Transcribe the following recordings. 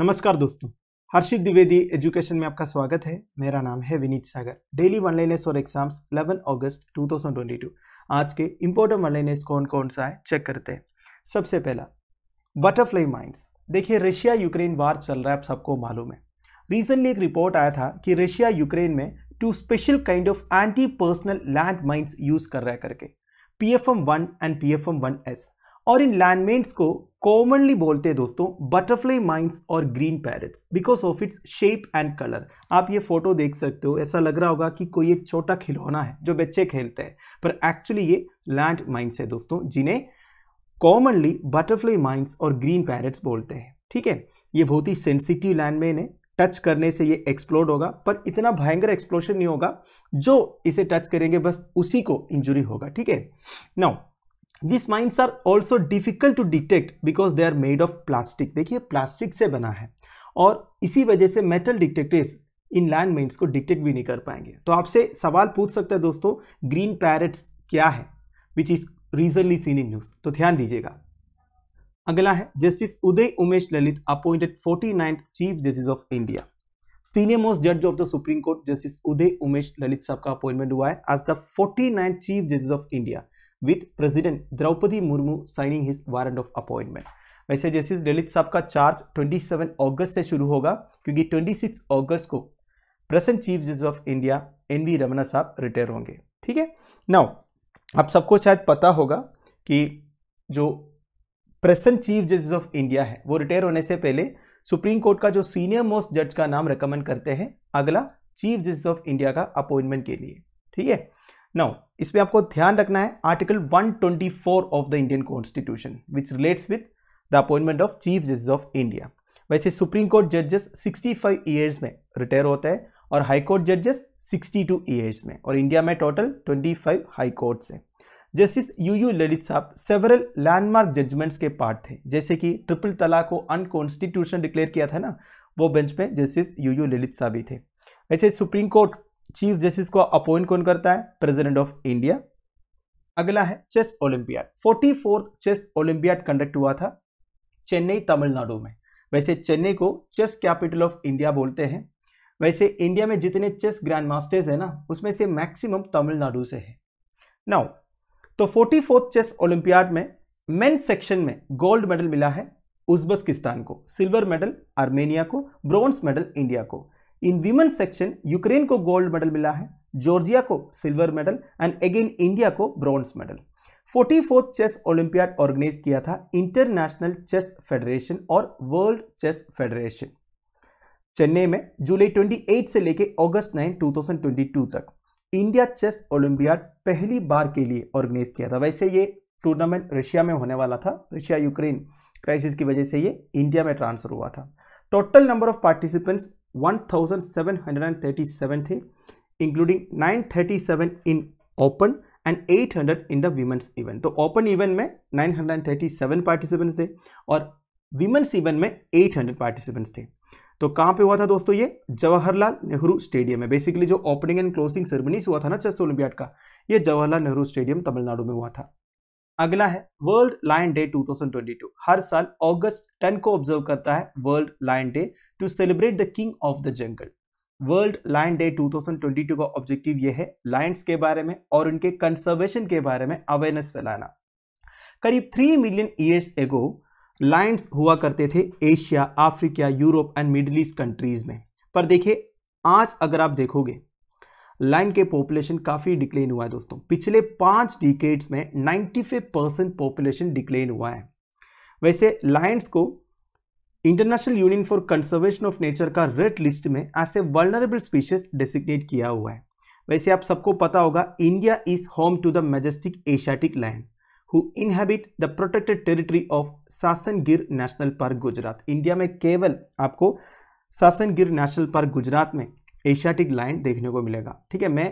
नमस्कार दोस्तों हर्षित द्विवेदी एजुकेशन में आपका स्वागत है मेरा नाम है Vineet Sagar daily one liners और एग्जाम्स 11 अगस्त 2022 आज के इम्पोर्टेंट वन लाइनर्स कौन कौन सा है चेक करते हैं सबसे पहला बटरफ्लाई माइंस देखिए रशिया यूक्रेन वार चल रहा है आप सबको मालूम है रिसेंटली एक रिपोर्ट आया था कि रशिया यूक्रेन में two special kind of anti personnel land mines use कर रहा है करके P F M one and P F M one S और इन लैंडमेंट्स को कॉमनली बोलते हैं दोस्तों बटरफ्लाई माइंस और green parrots because of its shape and colour आप ये फोटो देख सकते हो ऐसा लग रहा होगा कि कोई एक छोटा खिलौना है जो बच्चे खेलते हैं पर एक्चुअली ये लैंड माइंस है दोस्तों जिन्हें कॉमनली बटरफ्लाई माइंस और ग्रीन पैरट्स बोलते हैं ठीक है ये बहुत ही सेंसिटिव लैंडमेन है टच करने से ये एक्सप्लोड होगा पर इतना भयंकर एक्सप्लोशन नहीं होगा जो इसे टच करेंगे बस उसी को इंजुरी होगा ठीक है now this mines are also difficult to detect because they are made of plastic देखिए प्लास्टिक से बना है और इसी वजह से मेटल डिटेक्टर्स इन लैंड माइंस को डिटेक्ट भी नहीं कर पाएंगे तो आपसे सवाल पूछ सकते हैं दोस्तों ग्रीन पैरट्स क्या है which is regionally seen in news तो ध्यान दीजिएगा अगला है justice Uday Umesh Lalit appointed forty ninth chief justice of India senior most जज of the Supreme Court justice Uday Umesh Lalit साहब का अपॉइंटमेंट हुआ है as the forty ninth chief justice of India with President Draupadi Murmu signing his warrant of appointment. वैसे जैसे ललित साहब का charge 27 अगस्त से शुरू होगा क्योंकि 26 अगस्त को present chief justice of India N V Ramana साहब रिटायर होंगे ठीक है नाउ आप सबको शायद पता होगा कि जो present chief justice of India है वो रिटायर होने से पहले सुप्रीम कोर्ट का जो सीनियर मोस्ट जज का नाम रिकमेंड करते हैं अगला चीफ जस्टिस ऑफ इंडिया का अपॉइंटमेंट के लिए ठीक है नाउ इसमें आपको ध्यान रखना है article 124 of the Indian constitution which relates with the appointment of chief जजेस ऑफ इंडिया वैसे सुप्रीम कोर्ट जजेस 65 ईयर्स में रिटायर होता है और हाई कोर्ट जजेस 62 ईयर्स में और इंडिया में टोटल 25 हाई कोर्ट्स हैं जस्टिस यू यू ललित साहब सेवरल लैंडमार्क जजमेंट्स के पार्ट थे जैसे कि ट्रिपल तलाक को अनकॉन्स्टिट्यूशन डिक्लेयर किया था ना वो बेंच में जस्टिस यू यू ललित साहब ही थे वैसे सुप्रीम कोर्ट चीफ जस्टिस को अपॉइंट कौन करता है प्रेसिडेंट ऑफ इंडिया अगला है chess olympiad forty chess olympiad conduct हुआ था चेन्नई तमिलनाडु में वैसे चेन्नई को चेस कैपिटल ऑफ इंडिया बोलते हैं वैसे इंडिया में जितने चेस ग्रैंड मास्टर्स हैं ना उसमें से मैक्सिमम तमिलनाडु से है नाउ तो फोर्टी चेस ओलंपियाड में मेन सेक्शन में गोल्ड मेडल मिला है उज्बेकिस्तान को सिल्वर मेडल आर्मेनिया को ब्रॉन्ज मेडल इंडिया को इन विमेन सेक्शन यूक्रेन को गोल्ड मेडल मिला है जॉर्जिया को silver medal and again India को bronze medal forty fourth chess olympiad organise किया था इंटरनेशनल चेस फेडरेशन और वर्ल्ड चेस फेडरेशन चेन्नई में जुलाई 28 से लेकर अगस्त 9 2022 तक इंडिया चेस ओलंपियाड पहली बार के लिए ऑर्गेनाइज किया था वैसे ये टूर्नामेंट रशिया में होने वाला था रशिया यूक्रेन क्राइसिस की वजह से ये इंडिया में ट्रांसफर हुआ था टोटल नंबर ऑफ पार्टिसिपेंट्स 1737 थे including 937 in open and 800 in the women's event तो ओपन इवेंट में 937 पार्टिसिपेंट्स थे और वीमेंस इवेंट में 800 पार्टिसिपेंट्स थे तो कहाँ पे हुआ था दोस्तों ये जवाहरलाल नेहरू स्टेडियम है बेसिकली जो ओपनिंग एंड क्लोजिंग सेरेमनीस हुआ था ना चेस ओलंपियाड का ये जवाहरलाल नेहरू स्टेडियम तमिलनाडु में हुआ था अगला है वर्ल्ड लाइन डे 2022 हर साल अगस्त 10 को ऑब्जर्व करता है world lion day to celebrate the king of the jungle world lion day 2022 का ऑब्जेक्टिव यह है लाइन के बारे में और उनके कंजर्वेशन के बारे में अवेयरनेस फैलाना करीब three million years ago lions हुआ करते थे Asia Africa Europe and middle east countries में पर देखिए आज अगर आप देखोगे लैंड के पॉपुलेशन काफ़ी डिक्लेन हुआ है दोस्तों पिछले पाँच डिकेट्स में फाइव परसेंट पॉपुलेशन डिक्लेन हुआ है वैसे लाइन को International Union for Conservation of Nature का रेड लिस्ट में as a vulnerable species designate किया हुआ है वैसे आप सबको पता होगा India is home to the majestic Asiatic lion who inhabit the protected territory of Sasan Gir National Park Gujarat India में केवल आपको सासनगिर नेशनल पार्क गुजरात में एशियाटिक लाइन देखने को मिलेगा ठीक है मैं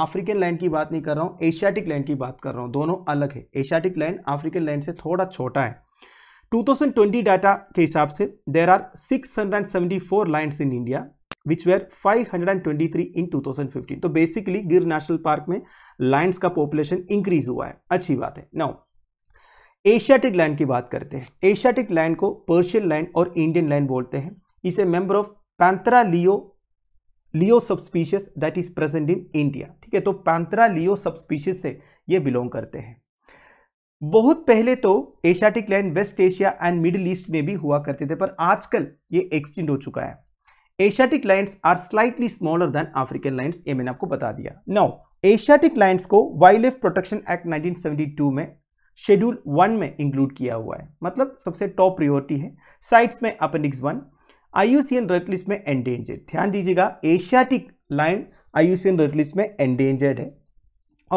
अफ्रीकन लाइन की बात नहीं कर रहा हूँ एशियाटिक लाइन की बात कर रहा हूँ दोनों अलग है एशियाटिक लाइन अफ्रीकन लाइन से थोड़ा छोटा है 2020 डाटा के हिसाब से there are 674 lions in India which were 523 in 2015 तो बेसिकली गिर नेशनल पार्क में लाइन्स का पॉपुलेशन इंक्रीज हुआ है अच्छी बात है नाउ एशियाटिक लाइन की बात करते हैं एशियाटिक लाइन को पर्शियन लाइन और इंडियन लाइन बोलते हैं इसे member of panthera leo leo subspecies that is present in India ठीक है तो पैंतरा लियो सबस्पीशीज से ये बिलोंग करते हैं बहुत पहले तो Asiatic lion west Asia and middle east में भी हुआ करते थे पर आजकल ये एक्सटेंड हो चुका है Asiatic lions are slightly smaller than African lions ये मैंने आपको बता दिया नाउ एशियाटिक लैंड्स को वाइल्ड लाइफ प्रोटेक्शन एक्ट 1972 में शेड्यूल वन में इंक्लूड किया हुआ है मतलब सबसे टॉप प्रियोरिटी है साइट्स में appendix one IUCN red list में एंडेंजर्ड ध्यान दीजिएगा Asiatic lion IUCN red list में एंडेंजर्ड है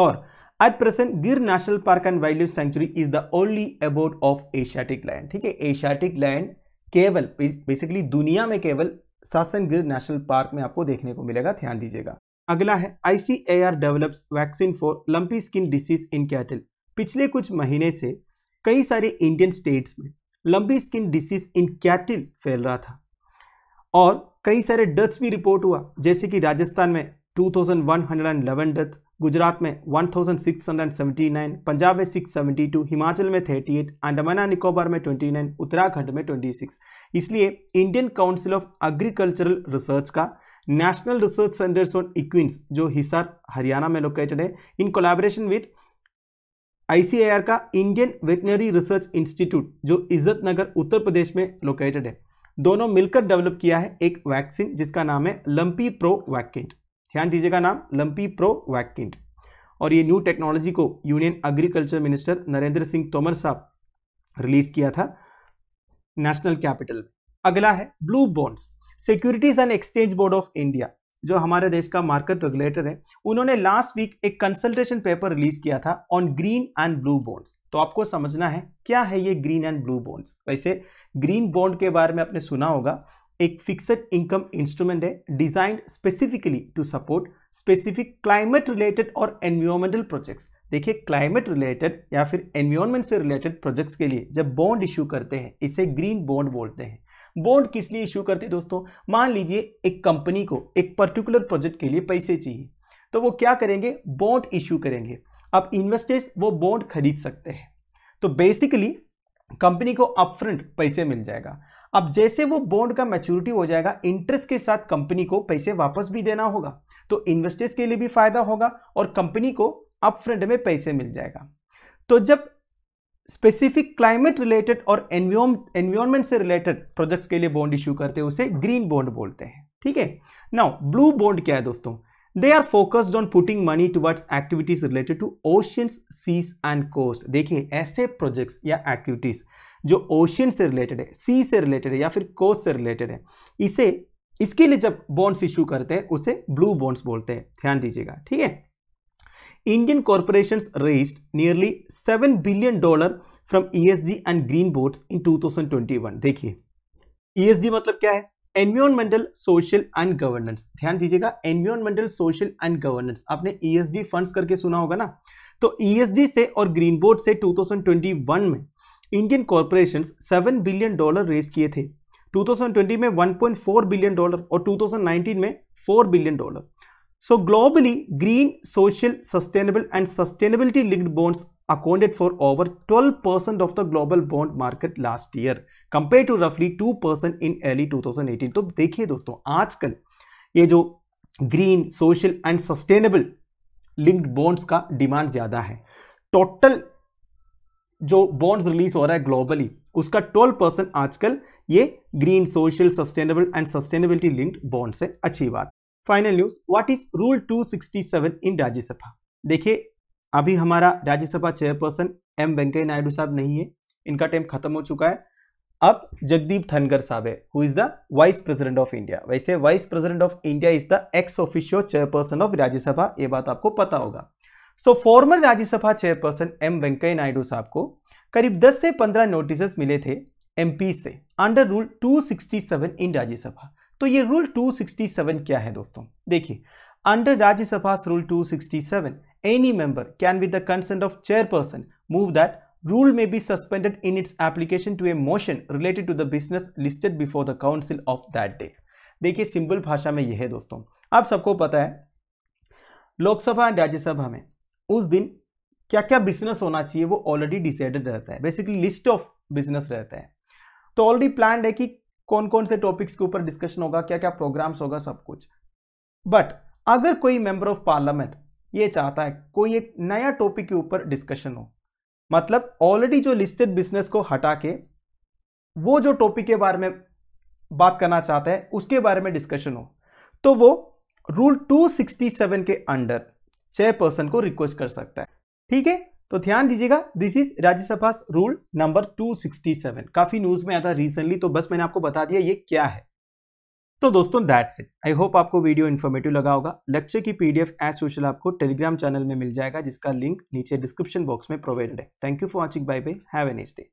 और at present Gir national park and wild life sanctuary is the only about of Asiatic lion ठीक है एशियाटिक लाइन केवल बेसिकली दुनिया में केवल सासन गिर नेशनल पार्क में आपको देखने को मिलेगा ध्यान दीजिएगा अगला है ICAR develops vaccine for lumpy skin disease in cattle पिछले कुछ महीने से कई सारे इंडियन स्टेट्स में लंबी स्किन डिसीज इन कैटल फैल रहा था और कई सारे डेथ्स भी रिपोर्ट हुआ जैसे कि राजस्थान में 2111 डेथ गुजरात में 1679 पंजाब में 672 हिमाचल में 38 अंडमान निकोबार में 29 उत्तराखंड में 26 इसलिए Indian council of agricultural research का national research centres on equines जो हिसार हरियाणा में लोकेटेड है इन कोलैबोरेशन विथ आईसीएआर का इंडियन वेटनरी रिसर्च इंस्टीट्यूट जो इज्जत नगर उत्तर प्रदेश में लोकेटेड है दोनों मिलकर डेवलप किया है एक वैक्सीन जिसका नाम है लंपी प्रो वैकेंट ध्यान दीजिएगा नाम लंपी प्रो वैकेंट और ये न्यू टेक्नोलॉजी को union agriculture minister Narendra Singh Tomar साहब रिलीज किया था नेशनल कैपिटल अगला है blue bonds securities and exchange board of India जो हमारे देश का मार्केट रेगुलेटर है उन्होंने लास्ट वीक एक कंसल्टेशन पेपर रिलीज किया था on green and blue bonds तो आपको समझना है क्या है ये ग्रीन एंड ब्लू बॉन्ड्स वैसे ग्रीन बॉन्ड के बारे में आपने सुना होगा एक फिक्सड इनकम इंस्ट्रूमेंट है designed specifically to support specific climate related और एनवायरमेंटल प्रोजेक्ट्स देखिए क्लाइमेट रिलेटेड या फिर एनवायरमेंट से रिलेटेड प्रोजेक्ट्स के लिए जब बॉन्ड इशू करते हैं इसे ग्रीन बॉन्ड बोलते हैं बॉन्ड किस लिए इशू करते हैं दोस्तों मान लीजिए एक कंपनी को एक पर्टिकुलर प्रोजेक्ट के लिए पैसे चाहिए तो वो क्या करेंगे बॉन्ड इशू करेंगे अब इन्वेस्टर्स वो बॉन्ड खरीद सकते हैं तो बेसिकली कंपनी को अपफ्रंट पैसे मिल जाएगा अब जैसे वो बॉन्ड का मैच्योरिटी हो जाएगा इंटरेस्ट के साथ कंपनी को पैसे वापस भी देना होगा तो इन्वेस्टर्स के लिए भी फायदा होगा और कंपनी को अपफ्रंट में पैसे मिल जाएगा तो जब स्पेसिफिक क्लाइमेट रिलेटेड और एनवायरमेंट से रिलेटेड प्रोजेक्ट्स के लिए बॉन्ड इश्यू करते हैं उसे ग्रीन बॉन्ड बोलते हैं ठीक है नाउ ब्लू बॉन्ड क्या है दोस्तों they are focused on putting money towards activities related to oceans seas and coast देखिए ऐसे प्रोजेक्ट्स या एक्टिविटीज़ जो ओशियन से रिलेटेड है सी से रिलेटेड है या फिर कोस्ट से रिलेटेड है इसे इसके लिए जब बॉन्ड्स इश्यू करते हैं उसे ब्लू बॉन्ड्स बोलते हैं ध्यान दीजिएगा ठीक है billion dollar from E S G and green board in two thousand twenty one देखिए जी e मतलब क्या है एनवायरमेंटल सोशल एंड गवर्नेंस ध्यान दीजिएगा एनवायरमेंटल सोशल एंड गवर्नेंस आपने ईएसडी e फंड्स करके सुना होगा ना तो ईएसडी e से और ग्रीन बोर्ड से 2021 में Indian corporation 7 billion dollar raise किए थे 2020 में 1.4 बिलियन डॉलर और 2019 में 4 billion dollar so globally green social sustainable and sustainability linked bonds accounted for over 12% of the global bond market last year compared to roughly 2% in early 2018 तो देखिए दोस्तों आजकल ये जो green social and sustainable linked bonds का demand ज़्यादा है total जो बॉन्ड्स रिलीज हो रहा है ग्लोबली उसका 12 परसेंट आजकल ये green social sustainable and sustainability linked bonds है अच्छी बात final news what is rule 267 in Rajya Sabha देखिए अभी हमारा राज्यसभा चेयरपर्सन एम वेंकैया नायडू साहब नहीं है इनका टाइम खत्म हो चुका है अब जगदीप धनगर साहब है who is the vice president of India वैसे vice president of India is the ex officio chairperson of Rajya Sabha ये बात आपको पता होगा so former Rajya Sabha chairperson M Venkaiah Naidu साहब को करीब 10 से 15 नोटिस मिले थे एम से अंडर रूल 267 इन राज्यसभा तो ये रूल 267 क्या है दोस्तों देखिए Under Rajya Sabha's Rule 267, any member can with the consent of chairperson move that rule may be suspended in its application to a motion related to the business listed before the council of that day. देखिए simple भाषा में यह है दोस्तों आप सबको पता है लोकसभा एंड राज्यसभा में उस दिन क्या क्या बिजनेस होना चाहिए वो ऑलरेडी डिसाइडेड रहता है बेसिकली लिस्ट ऑफ बिजनेस रहता है तो ऑलरेडी प्लान है कि कौन कौन से टॉपिक्स के ऊपर डिस्कशन होगा क्या क्या प्रोग्राम्स होगा सब कुछ बट अगर कोई मेंबर ऑफ पार्लियामेंट ये चाहता है कोई एक नया टॉपिक के ऊपर डिस्कशन हो मतलब ऑलरेडी जो लिस्टेड बिजनेस को हटा के वो जो टॉपिक के बारे में बात करना चाहता है उसके बारे में डिस्कशन हो तो वो रूल 267 के अंडर चेयरपर्सन को रिक्वेस्ट कर सकता है ठीक है तो ध्यान दीजिएगा this is Rajya Sabha rule number 267 काफी न्यूज में आता रिसेंटली तो बस मैंने आपको बता दिया ये क्या है तो दोस्तों दैट से आई होप आपको वीडियो इन्फॉर्मेटिव लगा होगा लेक्चर की पीडीएफ एज सोशल आपको टेलीग्राम चैनल में मिल जाएगा जिसका लिंक नीचे डिस्क्रिप्शन बॉक्स में प्रोवाइडेड है thank you for watching bye bye have a nice day